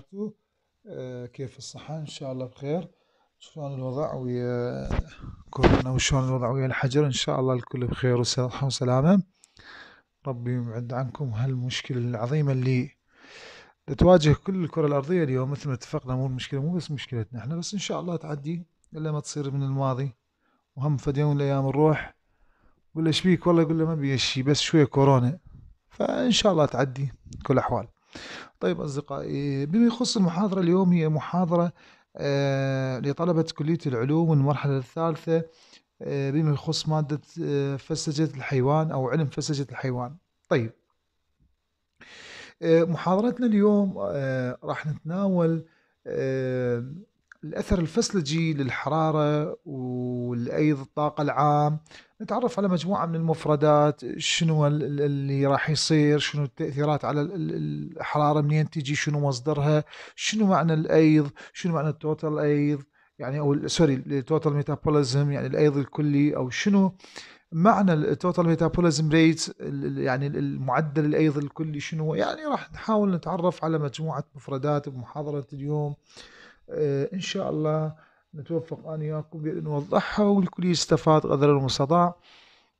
وبركاته آه، كيف الصحة إن شاء الله بخير شلون الوضع ويا كورونا وشلون الوضع ويا الحجر إن شاء الله الكل بخير وصحة وسلامة ربي يبعد عنكم هالمشكلة العظيمة اللي تواجه كل الكرة الأرضية اليوم مثل ما اتفقنا مو المشكلة مو بس مشكلتنا احنا بس إن شاء الله تعدي إلا ما تصير من الماضي وهم فد يوم من الأيام نروح ولا شبيك والله يقول له ما بيشي بس شوية كورونا فإن شاء الله تعدي كل أحوال طيب أصدقائي بما يخص المحاضرة اليوم هي محاضرة آه، لطلبة كلية العلوم المرحلة الثالثة آه، بما يخص مادة آه، فسجة الحيوان أو علم فسجة الحيوان طيب محاضرتنا اليوم راح نتناول الأثر الفسلجي للحرارة والأيض الطاقة العام نتعرف على مجموعة من المفردات شنو اللي راح يصير شنو التأثيرات على الحرارة منين تجي شنو مصدرها شنو معنى الأيض شنو معنى التوتال أيض يعني أو سوري التوتال ميتابوليزم يعني الأيض الكلي أو شنو معنى التوتال ميتابوليزم ريت يعني المعدل الايض الكلي شنو يعني راح نحاول نتعرف على مجموعه مفردات بمحاضره اليوم آه، إن شاء الله نتوفق أنا وياكم بأن نوضحها والكل يستفاد قدر المستطاع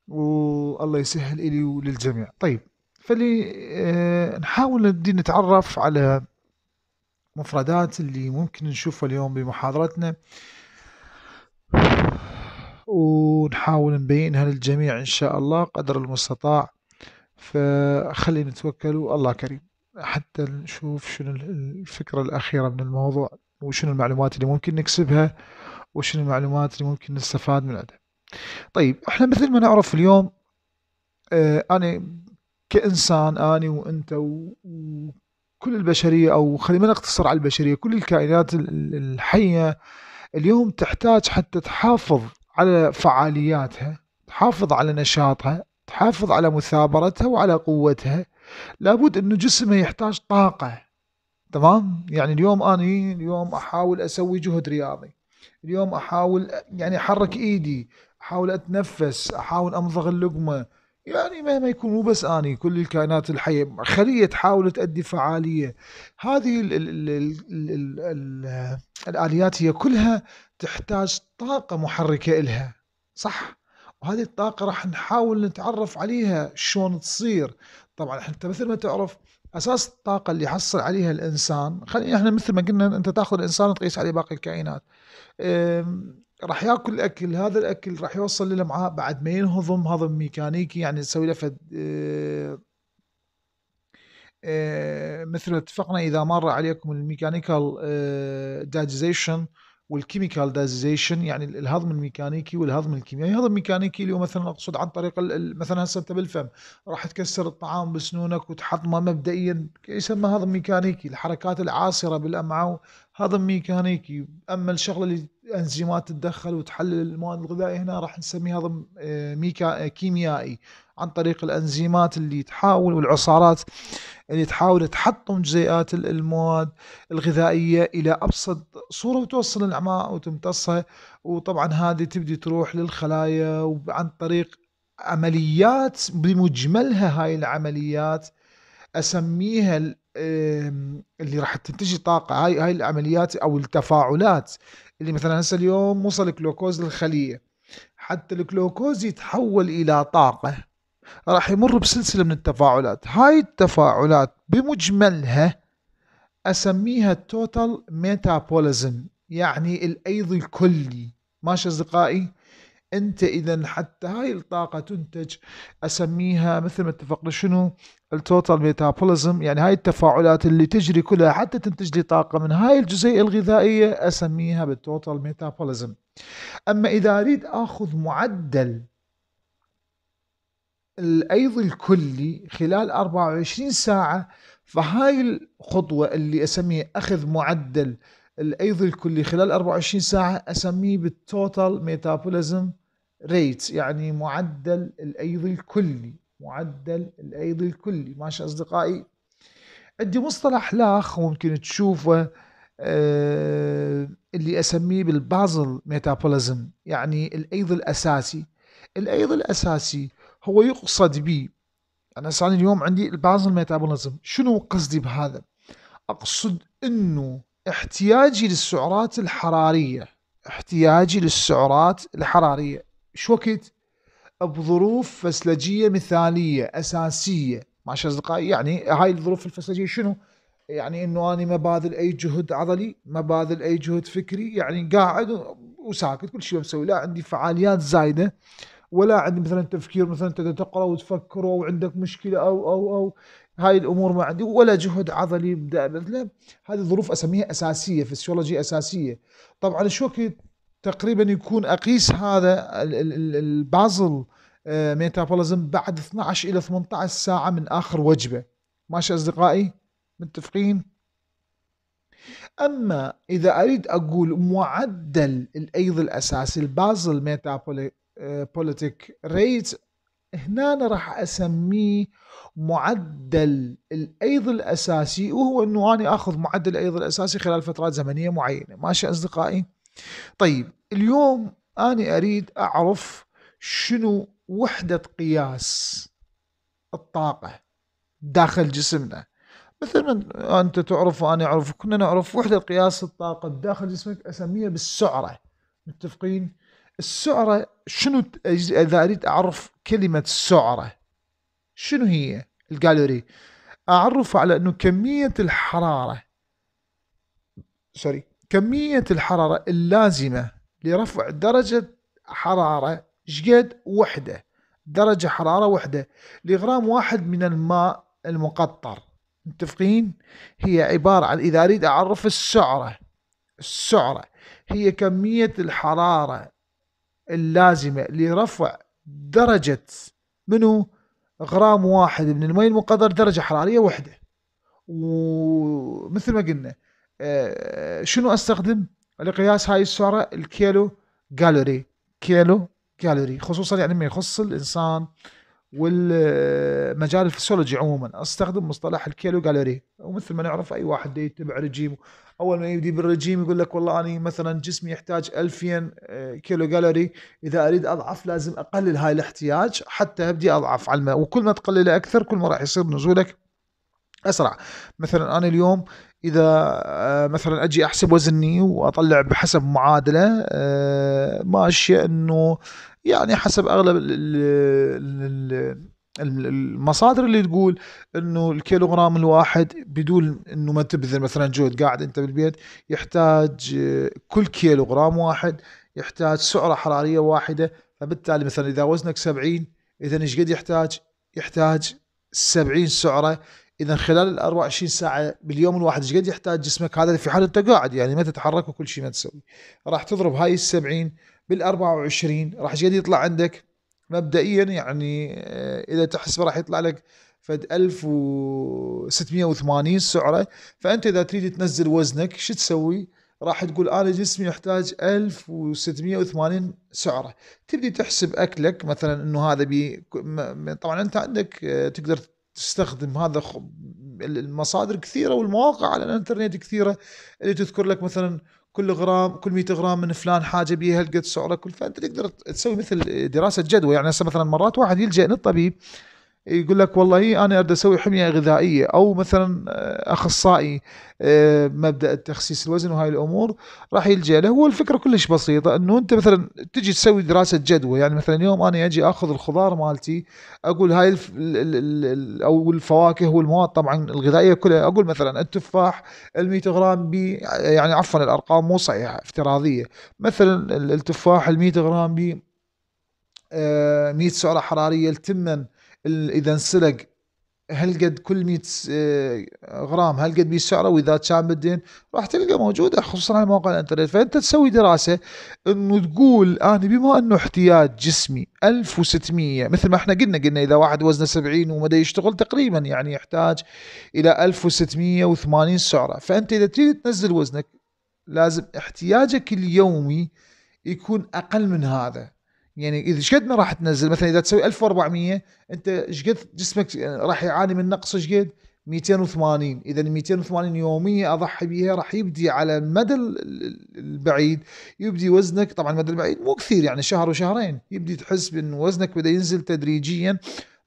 والله يسهل إلي وللجميع طيب فلي آه، نحاول نبدي نتعرف على مفردات اللي ممكن نشوفها اليوم بمحاضرتنا ونحاول نبينها للجميع إن شاء الله قدر المستطاع فخلينا نتوكل والله كريم حتى نشوف شنو الفكرة الأخيرة من الموضوع وشنو المعلومات اللي ممكن نكسبها وشنو المعلومات اللي ممكن نستفاد من عندها طيب احنا مثل ما نعرف اليوم اه انا كانسان اني وانت وكل البشريه او خلينا نقتصر على البشريه كل الكائنات الحيه اليوم تحتاج حتى تحافظ على فعالياتها تحافظ على نشاطها تحافظ على مثابرتها وعلى قوتها لابد انه جسمها يحتاج طاقه تمام يعني اليوم اني اليوم احاول اسوي جهد رياضي اليوم احاول يعني احرك ايدي احاول اتنفس احاول امضغ اللقمه يعني مهما يكون مو بس اني كل الكائنات الحيه خليه تحاول تؤدي فعاليه هذه الـ الـ الـ الـ الـ الاليات هي كلها تحتاج طاقه محركه الها صح وهذه الطاقه راح نحاول نتعرف عليها شلون تصير طبعا انت مثل ما تعرف اساس الطاقه اللي يحصل عليها الانسان خلينا احنا مثل ما قلنا انت تاخذ الانسان وتقيس عليه باقي الكائنات راح ياكل اكل هذا الاكل راح يوصل للامعاء بعد ما ينهضم هضم ميكانيكي يعني تسوي له فد أه، أه، مثل اتفقنا اذا مر عليكم الميكانيكال جاجزيشن أه، والكيميكال دازيزيشن يعني الهضم الميكانيكي والهضم الكيميائي الهضم يعني الميكانيكي اللي هو مثلا اقصد عن طريق مثلا هسه انت بالفم راح تكسر الطعام بسنونك وتحطمه مبدئيا يسمى هضم ميكانيكي الحركات العاصره بالامعاء هضم ميكانيكي اما الشغله اللي انزيمات تتدخل وتحلل المواد الغذائيه هنا راح نسميه هضم آه، ميكا آه، كيميائي عن طريق الأنزيمات اللي تحاول والعصارات اللي تحاول تحطم جزيئات المواد الغذائية إلى أبسط صورة وتوصل الأمعاء وتمتصها وطبعا هذه تبدي تروح للخلايا وعن طريق عمليات بمجملها هاي العمليات أسميها اللي راح تنتج طاقة هاي هاي العمليات أو التفاعلات اللي مثلا هسه اليوم وصل الجلوكوز للخلية حتى الجلوكوز يتحول إلى طاقة راح يمر بسلسلة من التفاعلات هاي التفاعلات بمجملها أسميها التوتال ميتابوليزم يعني الأيض الكلي ماشي أصدقائي أنت إذا حتى هاي الطاقة تنتج أسميها مثل ما اتفقنا شنو التوتال ميتابوليزم يعني هاي التفاعلات اللي تجري كلها حتى تنتج لي طاقة من هاي الجزيئة الغذائية أسميها بالتوتال ميتابوليزم أما إذا أريد أخذ معدل الايض الكلي خلال 24 ساعه فهاي الخطوه اللي اسميها اخذ معدل الايض الكلي خلال 24 ساعه اسميه بالتوتال ميتابوليزم ريت يعني معدل الايض الكلي معدل الايض الكلي ماشي اصدقائي عندي مصطلح لاخ ممكن تشوفه آه، اللي اسميه بالبازل ميتابوليزم يعني الايض الاساسي الايض الاساسي هو يقصد بي أنا سألني اليوم عندي البازل ميتابوليزم شنو قصدي بهذا أقصد أنه احتياجي للسعرات الحرارية احتياجي للسعرات الحرارية شو وقت بظروف فسلجية مثالية أساسية معاشر أصدقائي يعني هاي الظروف الفسلجية شنو يعني أنه أنا ما باذل أي جهد عضلي ما باذل أي جهد فكري يعني قاعد وساكت كل شيء بسوي لا عندي فعاليات زايدة ولا عندي مثلا تفكير مثلا تقرا وتفكر او عندك مشكله او او او هاي الامور ما عندي ولا جهد عضلي يبدا مثلا هذه ظروف اسميها اساسيه فسيولوجي اساسيه طبعا الشوكي تقريبا يكون اقيس هذا البازل ميتابوليزم آه، بعد 12 الى 18 ساعه من اخر وجبه ماشي اصدقائي متفقين اما اذا اريد اقول معدل الايض الاساسي البازل بوليتيك ريت هنا راح اسميه معدل الايض الاساسي وهو انه انا اخذ معدل الايض الاساسي خلال فترات زمنيه معينه ماشي اصدقائي طيب اليوم انا اريد اعرف شنو وحده قياس الطاقه داخل جسمنا مثل ما انت تعرف وانا اعرف كنا نعرف وحده قياس الطاقه داخل جسمك اسميها بالسعره متفقين السعره شنو اذا اريد اعرف كلمه السعره شنو هي الكالوري اعرف على انه كميه الحراره سوري كميه الحراره اللازمه لرفع درجه حراره شقد وحده درجه حراره وحده لغرام واحد من الماء المقطر متفقين هي عباره عن اذا اريد اعرف السعره السعره هي كميه الحراره اللازمة لرفع درجة منه غرام واحد من المي المقدر درجة حرارية واحدة ومثل ما قلنا آه، شنو استخدم لقياس هاي السعرة الكيلو كالوري كيلو كالوري خصوصا يعني ما يخص الانسان والمجال الفسيولوجي عموما استخدم مصطلح الكيلو جالوري ومثل ما نعرف اي واحد يتبع رجيم اول ما يبدي بالرجيم يقول لك والله انا مثلا جسمي يحتاج 2000 كيلو جالوري اذا اريد اضعف لازم اقلل هاي الاحتياج حتى ابدي اضعف على الماء وكل ما تقلله اكثر كل ما راح يصير نزولك اسرع مثلا انا اليوم اذا آه، مثلا اجي احسب وزني واطلع بحسب معادله آه، ماشيه انه يعني حسب اغلب المصادر اللي تقول انه الكيلوغرام الواحد بدون انه ما تبذل مثلا جهد قاعد انت بالبيت يحتاج كل كيلوغرام واحد يحتاج سعره حراريه واحده فبالتالي مثلا اذا وزنك 70 اذا ايش قد يحتاج؟ يحتاج 70 سعره اذا خلال ال 24 ساعه باليوم الواحد ايش قد يحتاج جسمك هذا في حال انت قاعد يعني ما تتحرك وكل شيء ما تسوي راح تضرب هاي ال 70 بال 24 راح ايش قد يطلع عندك مبدئيا يعني آه، اذا تحسب راح يطلع لك فد 1680 سعره فانت اذا تريد تنزل وزنك شو تسوي؟ راح تقول انا جسمي يحتاج 1680 سعره تبدي تحسب اكلك مثلا انه هذا بي طبعا انت عندك آه، تقدر تستخدم هذا المصادر كثيره والمواقع على الانترنت كثيره اللي تذكر لك مثلا كل غرام كل 100 غرام من فلان حاجه بيها هالقد سعره كل فانت تقدر تسوي مثل دراسه جدوى يعني هسه مثلا مرات واحد يلجا للطبيب يقول لك والله انا اريد اسوي حميه غذائيه او مثلا آه، اخصائي آه، مبدا تخسيس الوزن وهاي الامور راح يلجا له هو الفكره كلش بسيطه انه انت مثلا تجي تسوي دراسه جدوى يعني مثلا اليوم انا اجي اخذ الخضار مالتي اقول هاي الف... او الفواكه والمواد طبعا الغذائيه كلها اقول مثلا التفاح ال 100 غرام ب يعني عفوا الارقام مو صحيحه افتراضيه مثلا التفاح ال 100 غرام ب 100 آه، سعره حراريه التمن اذا انسرق هل قد كل 100 آه، غرام هل قد بيسعره واذا كان بالدين راح تلقى موجوده خصوصا على مواقع الانترنت فانت تسوي دراسه انه تقول انا آه، بما انه احتياج جسمي 1600 مثل ما احنا قلنا قلنا اذا واحد وزنه 70 ومدى يشتغل تقريبا يعني يحتاج الى 1680 سعره فانت اذا تريد تنزل وزنك لازم احتياجك اليومي يكون اقل من هذا يعني اذا ايش قد ما راح تنزل مثلا اذا تسوي 1400 انت ايش قد جسمك راح يعاني من نقص ايش قد 280 اذا 280 يوميا اضحي بها راح يبدي على المدى البعيد يبدي وزنك طبعا المدى البعيد مو كثير يعني شهر وشهرين يبدي تحس بان وزنك بدا ينزل تدريجيا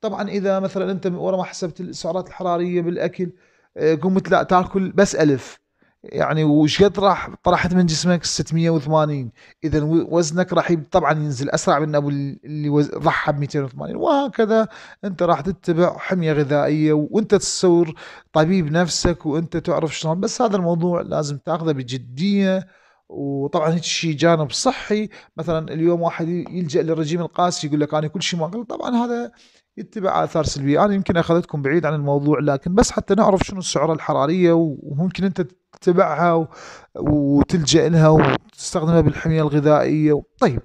طبعا اذا مثلا انت ورا ما حسبت السعرات الحراريه بالاكل آه، قمت لا تاكل بس ألف يعني وش قد راح طرحت من جسمك 680 اذا وزنك راح طبعا ينزل اسرع من ابو اللي ضحى ب 280 وهكذا انت راح تتبع حميه غذائيه وانت تصور طبيب نفسك وانت تعرف شلون بس هذا الموضوع لازم تاخذه بجديه وطبعا هيك شيء جانب صحي مثلا اليوم واحد يلجا للرجيم القاسي يقول لك انا كل شيء ما قلت طبعا هذا يتبع اثار سلبيه انا يمكن اخذتكم بعيد عن الموضوع لكن بس حتى نعرف شنو السعره الحراريه وممكن انت تبعها وتلجأ لها وتستخدمها بالحمية الغذائية طيب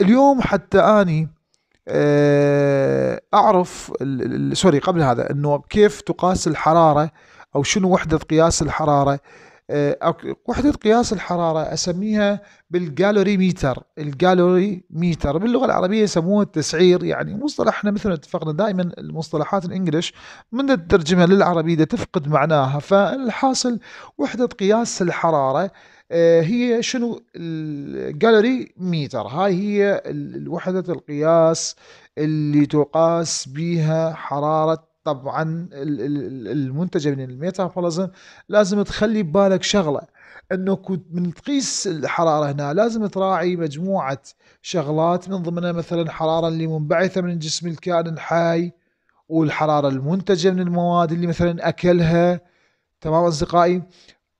اليوم حتى أني آه، أعرف سوري قبل هذا أنه كيف تقاس الحرارة أو شنو وحدة قياس الحرارة آه، وحدة قياس الحرارة أسميها بالجالوري ميتر الجالوري ميتر باللغة العربية يسموه التسعير يعني مصطلح احنا مثل ما اتفقنا دائما المصطلحات الانجليش من الترجمة للعربية تفقد معناها فالحاصل وحدة قياس الحرارة آه، هي شنو الجالوري ميتر هاي هي وحدة القياس اللي تقاس بها حرارة طبعا المنتجه من الميتابوليزم لازم تخلي ببالك شغله انه من تقيس الحراره هنا لازم تراعي مجموعه شغلات من ضمنها مثلا الحراره اللي منبعثه من جسم الكائن الحي والحراره المنتجه من المواد اللي مثلا اكلها تمام اصدقائي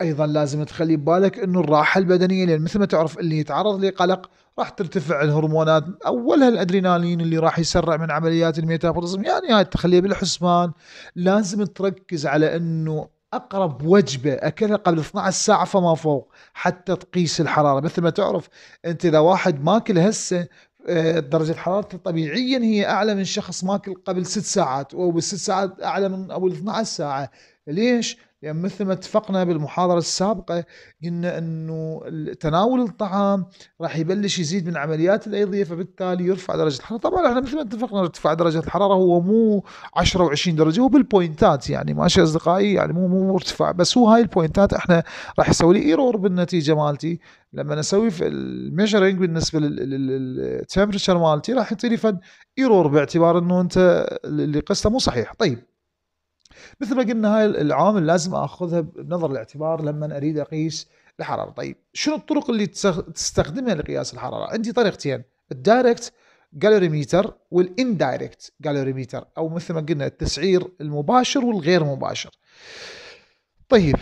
ايضا لازم تخلي ببالك انه الراحه البدنيه لان مثل ما تعرف اللي يتعرض لقلق راح ترتفع الهرمونات اولها الادرينالين اللي راح يسرع من عمليات الميتابوليزم يعني هاي تخليه بالحسبان لازم تركز على انه اقرب وجبه اكلها قبل 12 ساعه فما فوق حتى تقيس الحراره مثل ما تعرف انت اذا واحد ماكل هسه آه، درجة حرارته طبيعيا هي أعلى من شخص ماكل قبل ست ساعات أو بالست ساعات أعلى من أول 12 ساعة ليش؟ يعني مثل ما اتفقنا بالمحاضرة السابقة قلنا أنه تناول الطعام راح يبلش يزيد من عمليات الأيضية فبالتالي يرفع درجة الحرارة طبعا احنا مثل ما اتفقنا ارتفاع درجة الحرارة هو مو 10 و20 درجة هو بالبوينتات يعني ماشي أصدقائي يعني مو مو ارتفاع بس هو هاي البوينتات احنا راح يسوي لي ايرور بالنتيجة مالتي لما نسوي في الميجرينج بالنسبة للتمبرتشر مالتي راح يعطيني فد ايرور باعتبار انه انت اللي قسته مو صحيح طيب مثل ما قلنا هاي العوامل لازم اخذها بنظر الاعتبار لما اريد اقيس الحراره طيب شنو الطرق اللي تستخدمها لقياس الحراره عندي طريقتين الدايركت جالوريميتر والاندايركت جالوريميتر او مثل ما قلنا التسعير المباشر والغير مباشر طيب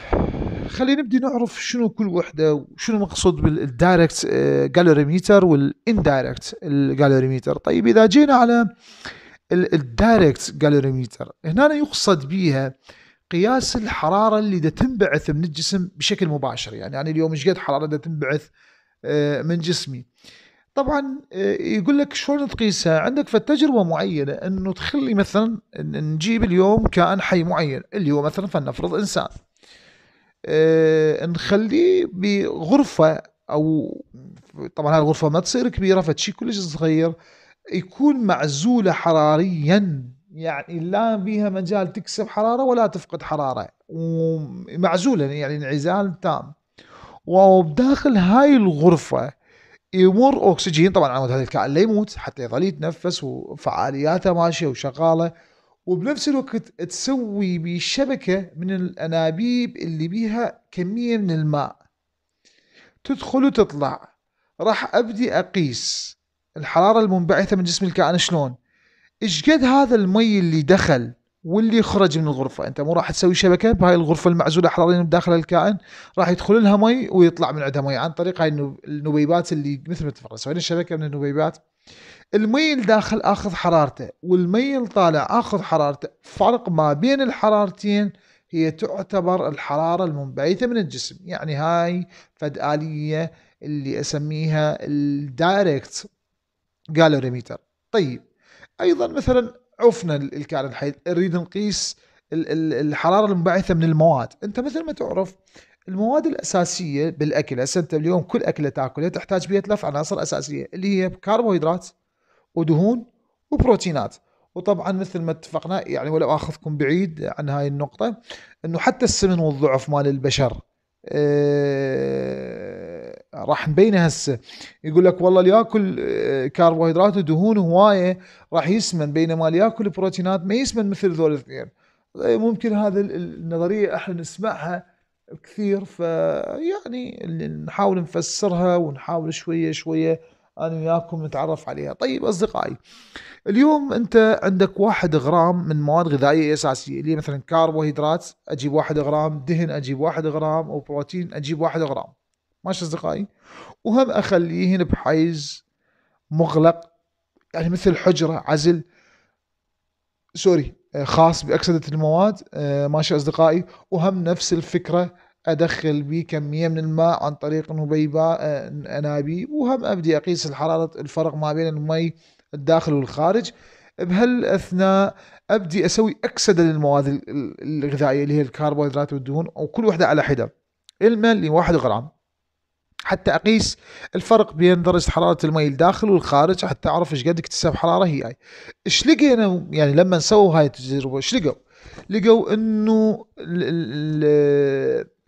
خلينا نبدي نعرف شنو كل وحده وشنو مقصود بالدايركت جالوريميتر والاندايركت الجالوريميتر طيب اذا جينا على الدايركت جالوريميتر هنا يقصد بها قياس الحراره اللي دا تنبعث من الجسم بشكل مباشر يعني انا يعني اليوم ايش قد حراره دا تنبعث آه، من جسمي طبعا آه، يقول لك شلون تقيسها عندك في التجربة معينه انه تخلي مثلا نجيب اليوم كائن حي معين اللي هو مثلا فلنفرض انسان آه، نخليه بغرفه او طبعا هاي الغرفه ما تصير كبيره فتشي كلش صغير يكون معزولة حراريا يعني لا بيها مجال تكسب حرارة ولا تفقد حرارة ومعزولة يعني انعزال تام وبداخل هاي الغرفة يمر أكسجين طبعا عمود هذا الكائن لا يموت حتى يظل يتنفس وفعالياته ماشية وشغالة وبنفس الوقت تسوي بشبكة من الأنابيب اللي بيها كمية من الماء تدخل وتطلع راح أبدي أقيس الحراره المنبعثه من جسم الكائن شلون ايش قد هذا المي اللي دخل واللي خرج من الغرفه انت مو راح تسوي شبكه بهاي الغرفه المعزوله حراريا داخل الكائن راح يدخل لها مي ويطلع من عندها مي عن طريق هاي النبيبات اللي مثل ما اتفقنا سوينا شبكة من النبيبات المي اللي داخل اخذ حرارته والمي اللي طالع اخذ حرارته فرق ما بين الحرارتين هي تعتبر الحراره المنبعثه من الجسم يعني هاي فد اليه اللي اسميها الدايركت جالوريميتر طيب ايضا مثلا عفنا الكائن الحي نريد نقيس الحراره المنبعثه من المواد انت مثل ما تعرف المواد الاساسيه بالاكل هسه انت اليوم كل اكله تاكلها تحتاج بها ثلاث عناصر اساسيه اللي هي كربوهيدرات ودهون وبروتينات وطبعا مثل ما اتفقنا يعني ولو اخذكم بعيد عن هاي النقطه انه حتى السمن والضعف مال البشر آه، راح نبينه هسه يقول لك والله اللي ياكل آه، كربوهيدرات ودهون هوايه راح يسمن بينما اللي ياكل بروتينات ما يسمن مثل ذول الاثنين إيه، ممكن هذا النظريه احنا نسمعها كثير فيعني نحاول نفسرها ونحاول شويه شويه انا وياكم نتعرف عليها طيب اصدقائي اليوم انت عندك واحد غرام من مواد غذائيه اساسيه اللي مثلا كربوهيدرات اجيب واحد غرام دهن اجيب واحد غرام وبروتين اجيب واحد غرام ماشي أصدقائي وهم أخليهن بحيز مغلق يعني مثل حجرة عزل سوري آه، خاص بأكسدة المواد آه، ماشي أصدقائي وهم نفس الفكرة أدخل بيه كمية من الماء عن طريق نبيباء آه، أنابيب وهم أبدي أقيس الحرارة الفرق ما بين المي الداخل والخارج بهالاثناء ابدي اسوي اكسده للمواد الغذائيه اللي هي الكربوهيدرات والدهون وكل وحده على حده الماء لواحد غرام حتى اقيس الفرق بين درجه حراره المي الداخل والخارج حتى اعرف ايش قد اكتساب حراره هي هاي ايش لقينا يعني لما سووا هاي التجربه ايش لقوا لقوا انه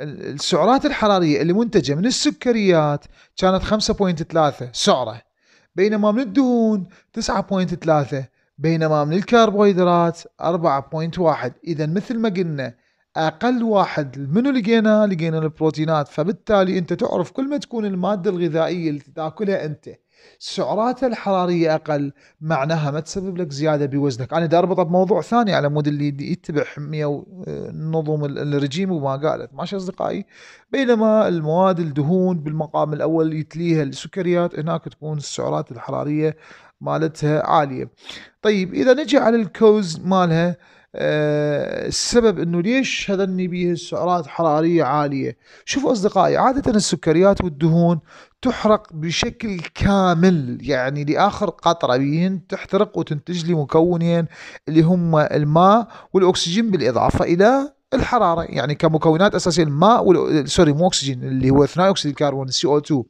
السعرات الحراريه اللي منتجه من السكريات كانت 5.3 سعره بينما من الدهون 9.3 بينما من الكربوهيدرات 4.1 اذا مثل ما قلنا اقل واحد منو لقينا لقينا البروتينات فبالتالي انت تعرف كل ما تكون الماده الغذائيه اللي تاكلها انت سعراتها الحراريه اقل معناها ما تسبب لك زياده بوزنك انا دا اربطه بموضوع ثاني على مود اللي يتبع حميه ونظم آه، الرجيم وما قالت ماشي اصدقائي بينما المواد الدهون بالمقام الاول يتليها السكريات هناك تكون السعرات الحراريه مالتها عاليه طيب اذا نجي على الكوز مالها آه، السبب انه ليش هذا بيه السعرات حراريه عاليه شوفوا اصدقائي عاده السكريات والدهون تحرق بشكل كامل يعني لاخر قطره بيهن تحترق وتنتج لي مكونين اللي هم الماء والاكسجين بالاضافه الى الحراره يعني كمكونات اساسيه الماء وال... سوري مو اكسجين اللي هو ثنائي اكسيد الكربون سي او 2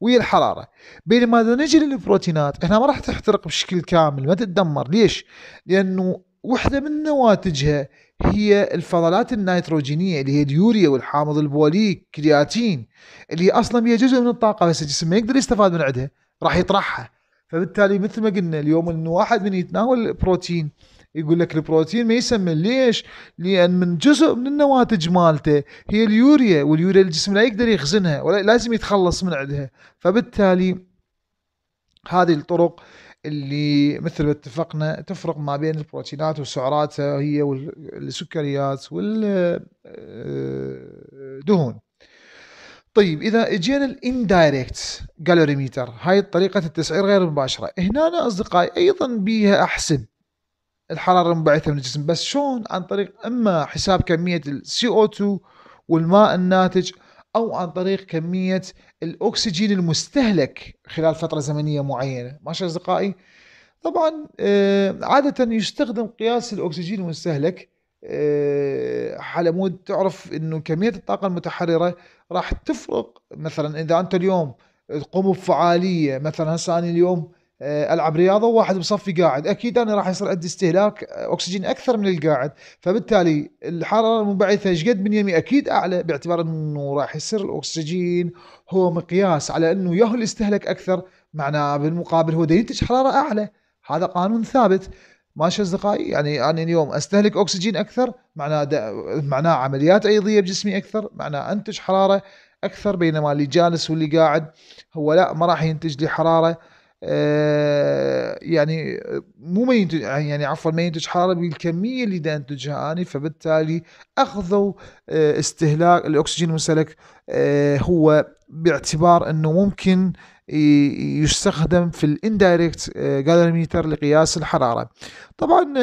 ويا الحراره بينما اذا نجي للبروتينات هنا ما راح تحترق بشكل كامل ما تتدمر ليش؟ لانه وحده من نواتجها هي الفضلات النيتروجينيه اللي هي اليوريا والحامض البولي كرياتين اللي اصلا هي جزء من الطاقه بس الجسم ما يقدر يستفاد من عندها راح يطرحها فبالتالي مثل ما قلنا اليوم ان واحد من يتناول بروتين يقول لك البروتين ما يسمن ليش؟ لان من جزء من النواتج مالته هي اليوريا واليوريا الجسم لا يقدر يخزنها ولا لازم يتخلص من عندها فبالتالي هذه الطرق اللي مثل ما اتفقنا تفرق ما بين البروتينات والسعرات هي والسكريات والدهون آه، طيب اذا اجينا الاندايركت جالوريميتر هاي طريقه التسعير غير المباشره هنا أنا اصدقائي ايضا بيها احسب الحراره المنبعثه من الجسم بس شلون عن طريق اما حساب كميه السي او 2 والماء الناتج او عن طريق كميه الاكسجين المستهلك خلال فتره زمنيه معينه ماشي اصدقائي طبعا آه، عاده يستخدم قياس الاكسجين المستهلك آه، على مود تعرف انه كميه الطاقه المتحرره راح تفرق مثلا اذا انت اليوم تقوم بفعاليه مثلا هسه انا اليوم آه، العب رياضه وواحد بصفي قاعد اكيد انا راح يصير عندي استهلاك آه، اكسجين اكثر من القاعد فبالتالي الحراره المنبعثه ايش قد من يمي اكيد اعلى باعتبار انه راح يصير الاكسجين هو مقياس على انه اللي استهلك اكثر معناه بالمقابل هو ينتج حراره اعلى هذا قانون ثابت ماشي اصدقائي يعني انا اليوم استهلك اكسجين اكثر معناه معناه عمليات ايضيه بجسمي اكثر معناه انتج حراره اكثر بينما اللي جالس واللي قاعد هو لا ما راح ينتج لي حراره آه، يعني مو ما ينتج يعني عفوا ما ينتج حراره بالكميه اللي دا انتجها اني فبالتالي اخذوا آه، استهلاك الاكسجين المنسلك آه، هو باعتبار انه ممكن يستخدم في الاندايركت جالوميتر لقياس الحراره طبعا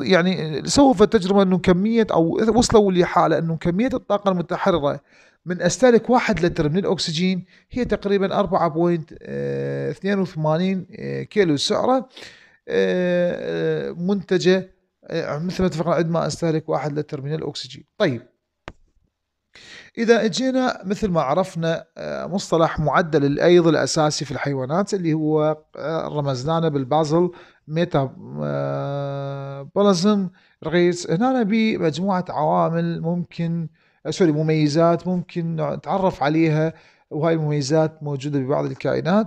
يعني سووا في التجربه انه كميه او وصلوا لحاله انه كميه الطاقه المتحرره من استهلك واحد لتر من الاكسجين هي تقريبا 4.82 آه، آه، كيلو سعره آه، منتجه مثل ما اتفقنا عندما استهلك واحد لتر من الاكسجين طيب اذا اجينا مثل ما عرفنا مصطلح معدل الايض الاساسي في الحيوانات اللي هو رمزنا بالبازل ميتا بولزم رغيس هنا بمجموعه عوامل ممكن آه، سوري مميزات ممكن نتعرف عليها وهاي المميزات موجودة ببعض الكائنات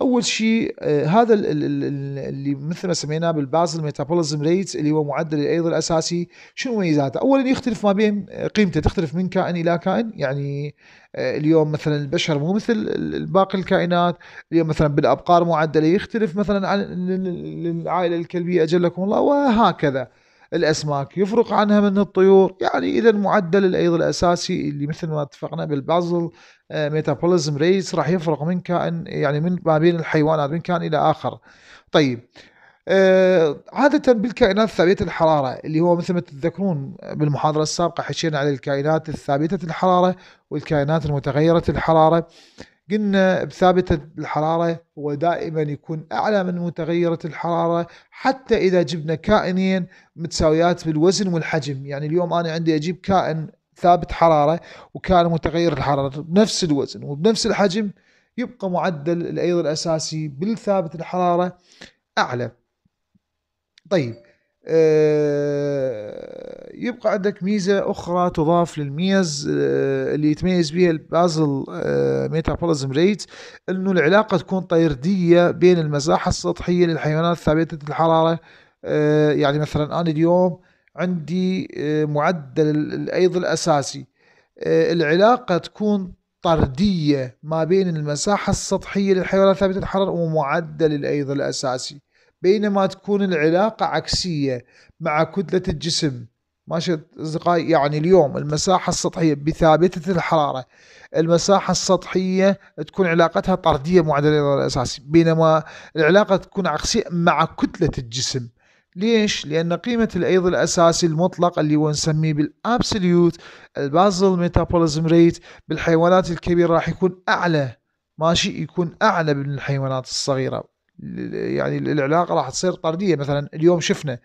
أول شيء آه، هذا اللي مثل ما سميناه بالبازل ميتابوليزم ريت اللي هو معدل الأيض الأساسي شنو مميزاته أولا يختلف ما بين قيمته تختلف من كائن إلى كائن يعني آه، اليوم مثلا البشر مو مثل باقي الكائنات اليوم مثلا بالأبقار معدله يختلف مثلا عن العائلة الكلبية أجلكم الله وهكذا الأسماك يفرق عنها من الطيور يعني إذا معدل الأيض الأساسي اللي مثل ما اتفقنا بالبازل آه، ميتابوليزم ريس راح يفرق من كائن يعني من ما بين الحيوانات من كائن إلى آخر طيب آه عادة بالكائنات ثابتة الحرارة اللي هو مثل ما تتذكرون بالمحاضرة السابقة حشينا على الكائنات الثابتة الحرارة والكائنات المتغيرة الحرارة قلنا بثابتة الحرارة هو دائما يكون أعلى من متغيرة الحرارة حتى إذا جبنا كائنين متساويات بالوزن والحجم يعني اليوم أنا عندي أجيب كائن ثابت حرارة وكائن متغير الحرارة بنفس الوزن وبنفس الحجم يبقى معدل الأيض الأساسي بالثابت الحرارة أعلى طيب آه، يبقى عندك ميزة أخرى تضاف للميز آه، اللي يتميز بها البازل آه، ميتابوليزم ريت أنه العلاقة تكون طيردية بين المساحة السطحية للحيوانات ثابتة الحرارة يعني مثلا أنا اليوم عندي معدل الأيض الأساسي العلاقة تكون طردية ما بين المساحة السطحية للحيوانات ثابتة الحرارة ومعدل الأيض الأساسي بينما تكون العلاقة عكسية مع كتلة الجسم ماشي أصدقائي يعني اليوم المساحة السطحية بثابتة الحرارة المساحة السطحية تكون علاقتها طردية معدل الأساسي بينما العلاقة تكون عكسية مع كتلة الجسم ليش؟ لأن قيمة الأيض الأساسي المطلق اللي هو نسميه بالأبسوليوت البازل ميتابوليزم ريت بالحيوانات الكبيرة راح يكون أعلى ماشي يكون أعلى من الحيوانات الصغيرة يعني العلاقه راح تصير طرديه مثلا اليوم شفنا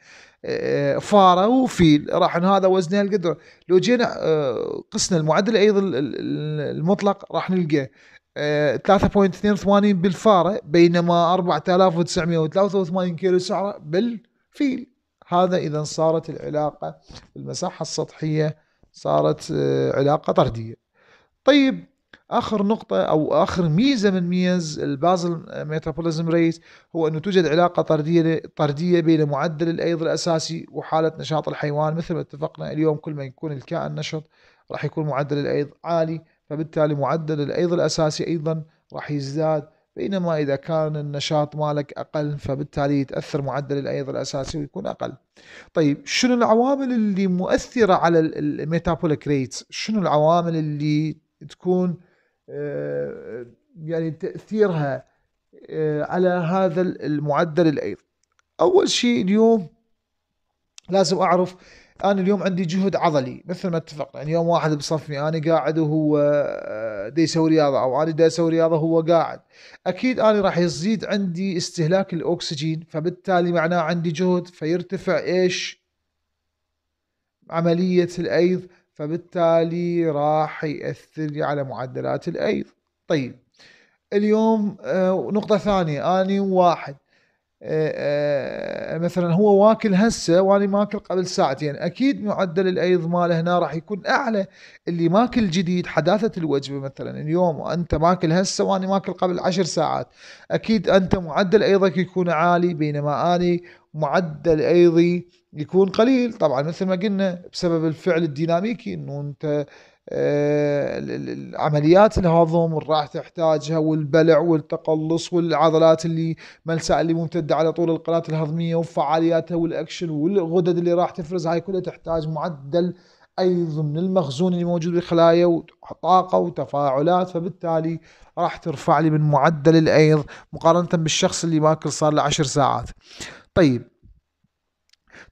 آه، فاره وفيل راح هذا وزنها القدر لو جينا آه، قسنا المعدل ايضا المطلق راح نلقى 3.82 آه، بالفاره بينما 4983 كيلو سعره بالفيل هذا اذا صارت العلاقه المساحه السطحيه صارت علاقه طرديه طيب اخر نقطه او اخر ميزه من ميز البازل ميتابوليزم ريت هو انه توجد علاقه طرديه طرديه بين معدل الايض الاساسي وحاله نشاط الحيوان مثل ما اتفقنا اليوم كل ما يكون الكائن نشط راح يكون معدل الايض عالي فبالتالي معدل الايض الاساسي ايضا راح يزداد بينما اذا كان النشاط مالك اقل فبالتالي يتاثر معدل الايض الاساسي ويكون اقل. طيب شنو العوامل اللي مؤثره على الميتابوليك ريت؟ شنو العوامل اللي تكون آه، آه، يعني تأثيرها آه، على هذا المعدل الأيض أول شيء اليوم لازم أعرف أنا اليوم عندي جهد عضلي مثل ما اتفقنا يعني يوم واحد بصفني أنا قاعد وهو دي يسوي رياضة أو أنا دا أسوي رياضة وهو قاعد أكيد أنا راح يزيد عندي استهلاك الأكسجين فبالتالي معناه عندي جهد فيرتفع إيش عملية الأيض فبالتالي راح يأثر على معدلات الأيض طيب اليوم آه، نقطة ثانية أني واحد آه، آه، مثلا هو واكل هسه واني ماكل قبل ساعتين يعني اكيد معدل الايض ماله هنا راح يكون اعلى اللي ماكل جديد حداثه الوجبه مثلا اليوم وانت ماكل هسه واني ماكل قبل عشر ساعات اكيد انت معدل ايضك يكون عالي بينما اني معدل ايضي يكون قليل طبعا مثل ما قلنا بسبب الفعل الديناميكي انه انت آه، عمليات الهضم راح تحتاجها والبلع والتقلص والعضلات اللي ملسع اللي ممتده على طول القناه الهضميه وفعالياتها والاكشن والغدد اللي راح تفرز هاي كلها تحتاج معدل ايضا من المخزون اللي موجود بالخلايا وطاقه وتفاعلات فبالتالي راح ترفع لي من معدل الايض مقارنه بالشخص اللي ماكل صار له 10 ساعات. طيب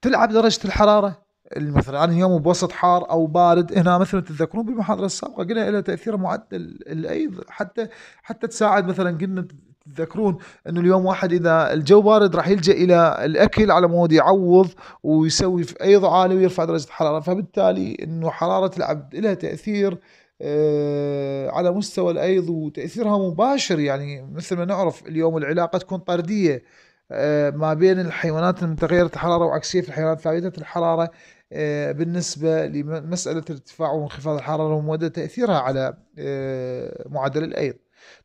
تلعب درجه الحراره مثلا انا اليوم بوسط حار او بارد هنا مثلا تتذكرون بالمحاضره السابقه قلنا لها تاثير معدل الايض حتى حتى تساعد مثلا قلنا تذكرون انه اليوم واحد اذا الجو بارد راح يلجا الى الاكل على مود يعوض ويسوي في ايض عالي ويرفع درجه الحراره فبالتالي انه حراره العبد لها تاثير آه، على مستوى الايض وتاثيرها مباشر يعني مثل ما نعرف اليوم العلاقه تكون طرديه آه، ما بين الحيوانات المتغيرة الحرارة وعكسية في الحيوانات ثابتة الحرارة آه، بالنسبة لمسألة ارتفاع وانخفاض الحرارة ومدى تأثيرها على آه، معدل الأيض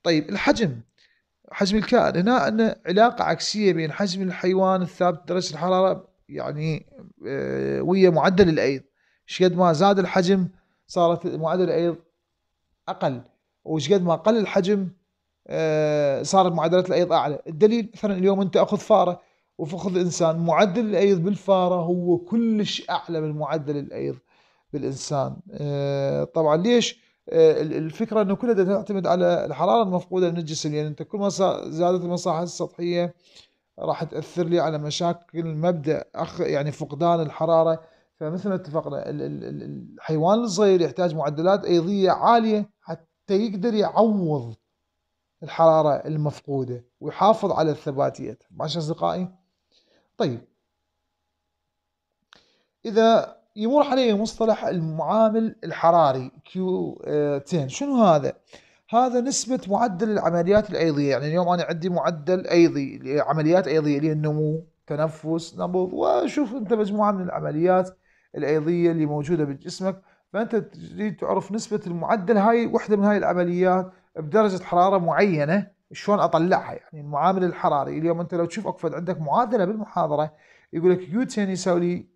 طيب الحجم حجم الكائن هنا أن علاقة عكسية بين حجم الحيوان الثابت درجة الحرارة يعني ويا معدل الأيض شقد ما زاد الحجم صارت معدل الأيض أقل وشقد ما قل الحجم آه، صار معدلات الايض اعلى الدليل مثلا اليوم انت اخذ فاره وفخذ انسان معدل الايض بالفاره هو كلش اعلى من معدل الايض بالانسان آه، طبعا ليش آه، الفكره انه كلها تعتمد على الحراره المفقوده من الجسم يعني انت كل ما زادت المصاحف السطحيه راح تاثر لي على مشاكل مبدا أخ يعني فقدان الحراره فمثل ما اتفقنا الحيوان الصغير يحتاج معدلات ايضيه عاليه حتى يقدر يعوض الحرارة المفقودة ويحافظ على الثباتية ماشي أصدقائي طيب إذا يمر علي مصطلح المعامل الحراري Q10 إيه، شنو هذا؟ هذا نسبة معدل العمليات الأيضية يعني اليوم أنا عندي معدل أيضي عمليات أيضية اللي النمو تنفس نبض وشوف أنت مجموعة من العمليات الأيضية اللي موجودة بجسمك فأنت تريد تعرف نسبة المعدل هاي وحدة من هاي العمليات بدرجه حراره معينه شلون اطلعها يعني المعامل الحراري اليوم انت لو تشوف اكفد عندك معادله بالمحاضره يقول لك يو 10 يساوي لي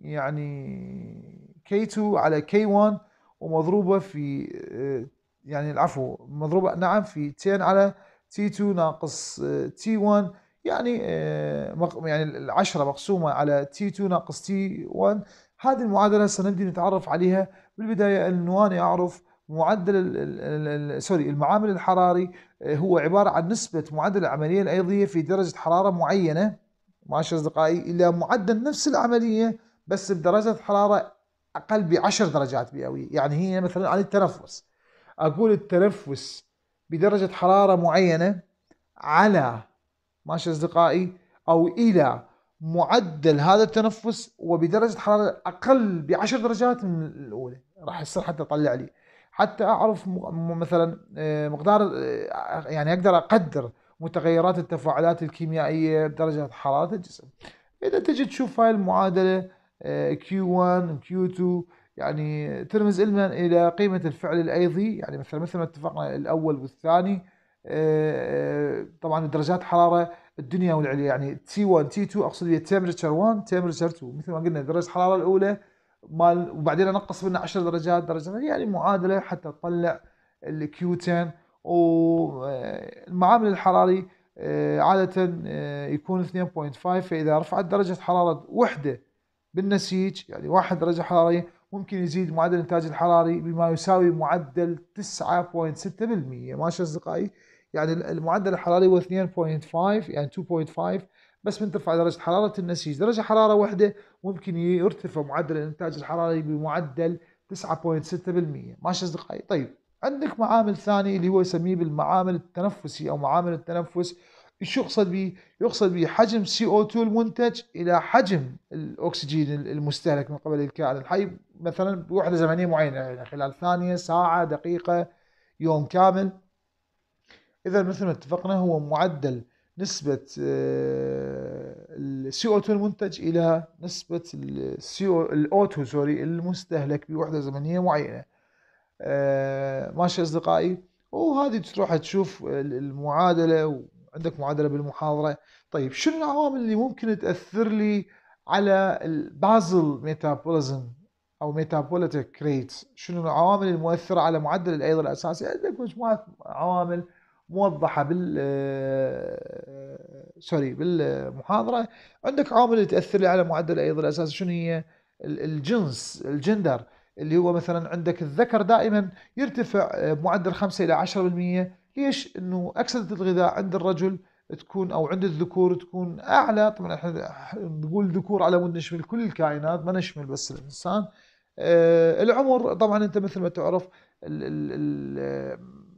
يعني كي 2 على كي 1 ومضروبه في آه، يعني العفو مضروبه نعم في 10 على تي 2 ناقص تي آه، 1 يعني آه، يعني العشرة مقسومة على تي 2 ناقص تي 1 هذه المعادلة سنبدأ نتعرف عليها بالبداية أنه أنا أعرف معدل سوري المعامل الحراري آه، هو عبارة عن نسبة معدل العملية الأيضية في درجة حرارة معينة ماشي أصدقائي إلى معدل نفس العملية بس بدرجة حرارة أقل بعشر درجات مئوية يعني هي مثلا عن التنفس أقول التنفس بدرجة حرارة معينة على ماشي أصدقائي أو إلى معدل هذا التنفس وبدرجة حرارة أقل بعشر درجات من الأولى راح يصير حتى طلع لي حتى اعرف مثلا آه، مقدار آه، يعني اقدر اقدر متغيرات التفاعلات الكيميائيه درجه حراره الجسم اذا تجي تشوف هاي المعادله Q1 Q2 يعني ترمز لنا الى قيمه الفعل الايضي يعني مثلا مثل ما اتفقنا الاول والثاني آه، طبعا درجات حراره الدنيا والعليا يعني T1 T2 اقصد هي temperature 1 temperature 2 مثل ما قلنا درجه الحراره الاولى مال وبعدين انقص منه 10 درجات درجات يعني معادله حتى تطلع الكيوتين والمعامل آه، الحراري آه، عادة آه، يكون 2.5 فإذا رفعت درجة حرارة وحدة بالنسيج يعني واحد درجة حرارية ممكن يزيد معدل الإنتاج الحراري بما يساوي معدل 9.6% ماشي أصدقائي يعني المعدل الحراري هو 2.5 يعني 2.5 بس ترفع درجة حرارة النسيج درجة حرارة واحدة ممكن يرتفع معدل الانتاج الحراري بمعدل 9.6% ماشي أصدقائي طيب عندك معامل ثاني اللي هو يسميه بالمعامل التنفسي أو معامل التنفس ايش يقصد به؟ يقصد به حجم CO2 المنتج الى حجم الاكسجين المستهلك من قبل الكائن الحي مثلا بوحده زمنيه معينه يعني خلال ثانيه، ساعه، دقيقه، يوم كامل. اذا مثل ما اتفقنا هو معدل نسبة آه، السي او 2 المنتج إلى نسبة السي او الأوتو سوري المستهلك بوحدة زمنية معينة آه، ماشي أصدقائي وهذه تروح تشوف المعادلة وعندك معادلة بالمحاضرة طيب شنو العوامل اللي ممكن تأثر لي على البازل ميتابوليزم او ميتابوليتك ريت شنو العوامل المؤثره على معدل الايض الاساسي عندك مجموعه عوامل موضحه بال آه، آه، سوري بالمحاضره عندك عوامل تاثر على معدل الايض الاساسي شنو هي الجنس الجندر اللي هو مثلا عندك الذكر دائما يرتفع آه، بمعدل 5 الى 10% ليش؟ انه اكسده الغذاء عند الرجل تكون او عند الذكور تكون اعلى طبعا احنا نقول ذكور على مود نشمل كل الكائنات ما نشمل بس الانسان العمر طبعا انت مثل ما تعرف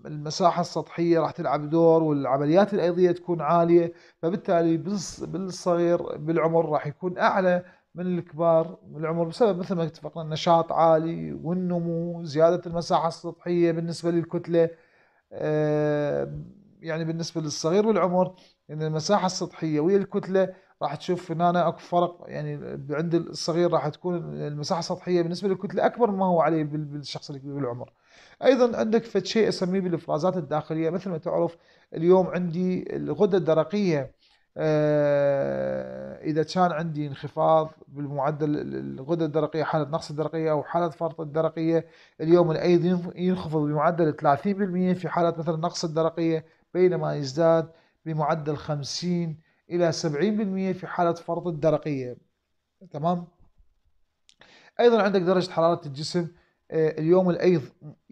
المساحه السطحيه راح تلعب دور والعمليات الايضيه تكون عاليه فبالتالي بالصغير بالعمر راح يكون اعلى من الكبار بالعمر بسبب مثل ما اتفقنا النشاط عالي والنمو زياده المساحه السطحيه بالنسبه للكتله يعني بالنسبه للصغير بالعمر ان المساحه السطحيه ويا الكتله راح تشوف هنا اكو فرق يعني عند الصغير راح تكون المساحه السطحيه بالنسبه للكتله اكبر مما هو عليه بالشخص الكبير بالعمر. ايضا عندك فد شيء اسميه بالافرازات الداخليه مثل ما تعرف اليوم عندي الغده الدرقيه آه، اذا كان عندي انخفاض بالمعدل الغده الدرقيه حاله نقص الدرقيه او حاله فرط الدرقيه اليوم الايض ينخفض بمعدل 30% في حاله مثلا نقص الدرقيه بينما يزداد بمعدل 50 الى 70% في حاله فرط الدرقيه تمام ايضا عندك درجه حراره الجسم آه، اليوم الايض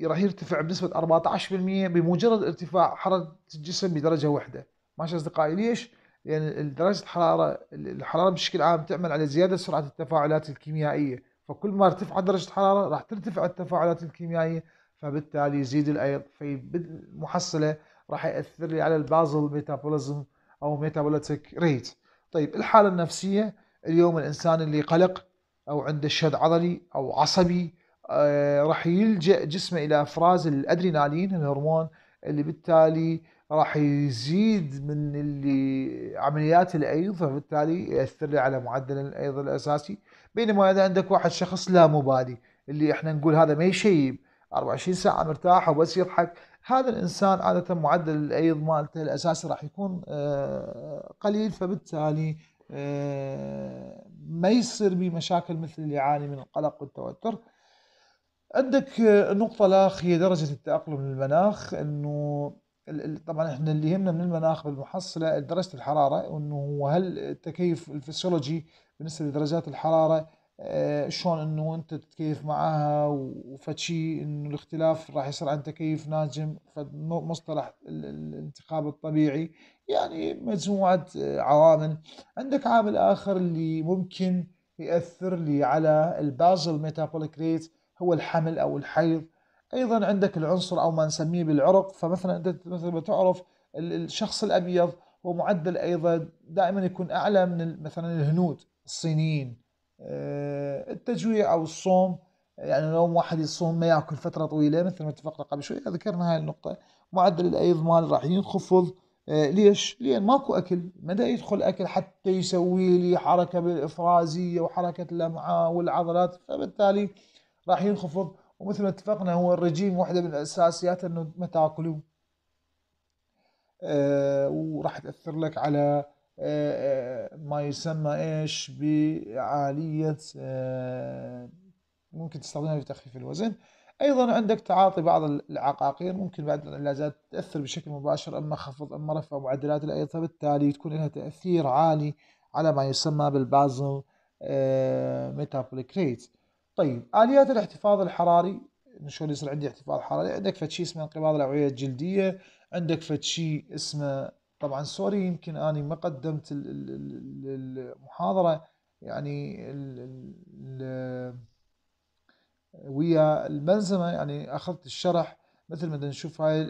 راح يرتفع بنسبه 14% بمجرد ارتفاع حراره الجسم بدرجه واحده ماشي اصدقائي ليش؟ لان يعني درجه الحراره الحراره بشكل عام تعمل على زياده سرعه التفاعلات الكيميائيه فكل ما ارتفعت درجه الحراره راح ترتفع التفاعلات الكيميائيه فبالتالي يزيد الايض في المحصله راح ياثر لي على البازل ميتابوليزم او ميتابوليتيك ريت طيب الحاله النفسيه اليوم الانسان اللي قلق او عنده شد عضلي او عصبي آه، راح يلجا جسمه الى افراز الادرينالين الهرمون اللي بالتالي راح يزيد من اللي عمليات الايض فبالتالي ياثر على معدل الايض الاساسي بينما اذا عندك واحد شخص لا مبالي اللي احنا نقول هذا ما يشيب 24 ساعه مرتاح وبس يضحك هذا الانسان عاده معدل الايض مالته الاساسي راح يكون آه، قليل فبالتالي آه، ما يصير به مشاكل مثل اللي يعاني من القلق والتوتر عندك النقطة الأخ هي درجة التأقلم للمناخ إنه طبعا احنا اللي يهمنا من المناخ بالمحصلة درجة الحرارة وإنه هل التكيف الفسيولوجي بالنسبة لدرجات الحرارة آه، شلون إنه أنت تتكيف معاها وفتشي إنه الاختلاف راح يصير عن تكيف ناجم مصطلح الانتخاب الطبيعي يعني مجموعة آه، عوامل عندك عامل آخر اللي ممكن يأثر لي على البازل ميتابوليك ريت هو الحمل أو الحيض أيضا عندك العنصر أو ما نسميه بالعرق فمثلا أنت مثلا تعرف الشخص الأبيض هو معدل أيضا دائما يكون أعلى من مثلا الهنود الصينيين آه، التجويع أو الصوم يعني لو واحد يصوم ما ياكل فتره طويله مثل ما اتفقنا قبل شوي ذكرنا هاي النقطه معدل الايض مال راح ينخفض آه، ليش؟ لان ماكو اكل، مدى يدخل اكل حتى يسوي لي حركه بالافرازيه وحركه الامعاء والعضلات فبالتالي راح ينخفض ومثل ما اتفقنا هو الرجيم واحدة من الأساسيات أنه ما تاكله آه، وراح تأثر لك على آه، آه، ما يسمى ايش بعالية ممكن تستخدمها في تخفيف الوزن ايضا عندك تعاطي بعض العقاقير ممكن بعد العلاجات تاثر بشكل مباشر اما خفض اما رفع معدلات الايض فبالتالي تكون لها تاثير عالي على ما يسمى بالبازل ميتابوليك ريت طيب اليات الاحتفاظ الحراري شلون يصير عندي احتفاظ حراري عندك فد شيء اسمه انقباض الاوعيه الجلديه عندك فد شيء اسمه طبعا سوري يمكن اني ما قدمت المحاضره يعني ال ويا الملزمه يعني اخذت الشرح مثل ما نشوف هاي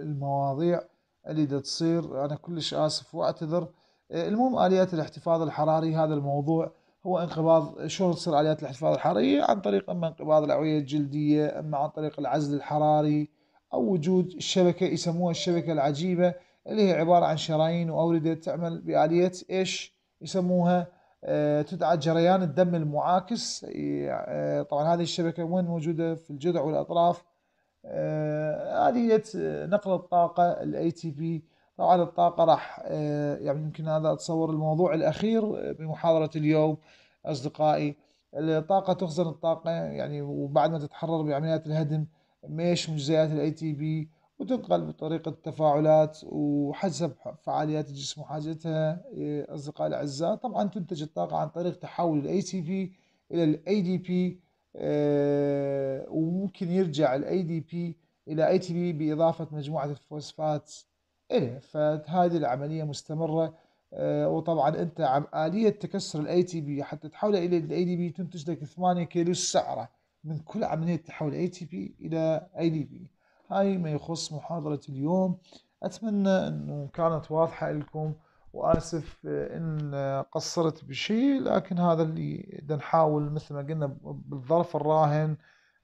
المواضيع اللي تصير انا كلش اسف واعتذر المهم اليات الاحتفاظ الحراري هذا الموضوع هو انقباض شلون تصير اليات الاحتفاظ الحرارية عن طريق اما انقباض الاوعية الجلدية اما عن طريق العزل الحراري او وجود الشبكة يسموها الشبكة العجيبة اللي هي عبارة عن شرايين واوردة تعمل بآلية ايش يسموها آه، تدعى جريان الدم المعاكس آه، طبعا هذه الشبكة وين موجودة في الجذع والأطراف آه، آلية نقل الطاقة الاي تي بي طبعا الطاقة راح آه، يعني يمكن هذا أتصور الموضوع الأخير آه، بمحاضرة اليوم أصدقائي الطاقة تخزن الطاقة يعني وبعد ما تتحرر بعمليات الهدم ميش مجزيات الاي تي بي وتنقل بطريقة تفاعلات وحسب فعاليات الجسم وحاجتها آه، أصدقائي الأعزاء طبعا تنتج الطاقة عن طريق تحول الاي تي بي إلى الاي دي بي وممكن يرجع الاي دي بي إلى اي تي بي بإضافة مجموعة الفوسفات إيه فهذه العملية مستمرة آه، وطبعا انت عم آلية تكسر الاي تي بي حتى تحوله الى الاي دي بي تنتج لك 8 كيلو السعرة من كل عملية تحول اي تي بي الى اي دي بي هاي ما يخص محاضرة اليوم اتمنى انه كانت واضحة لكم واسف آه، ان قصرت بشيء لكن هذا اللي نحاول مثل ما قلنا بالظرف الراهن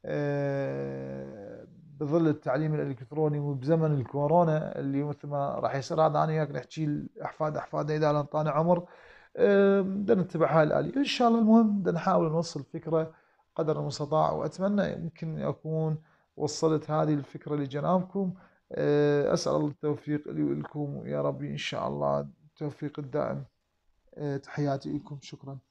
أه بظل التعليم الالكتروني وبزمن الكورونا اللي مثل ما راح يصير هذا انا وياك نحكي الاحفاد احفادنا اذا انطانا عمر بدنا نتبع هاي الاليه ان شاء الله المهم بدنا نحاول نوصل الفكره قدر المستطاع واتمنى يمكن اكون وصلت هذه الفكره لجنابكم أه، اسال الله التوفيق لي ولكم يا ربي ان شاء الله التوفيق الدائم أه، تحياتي لكم شكرا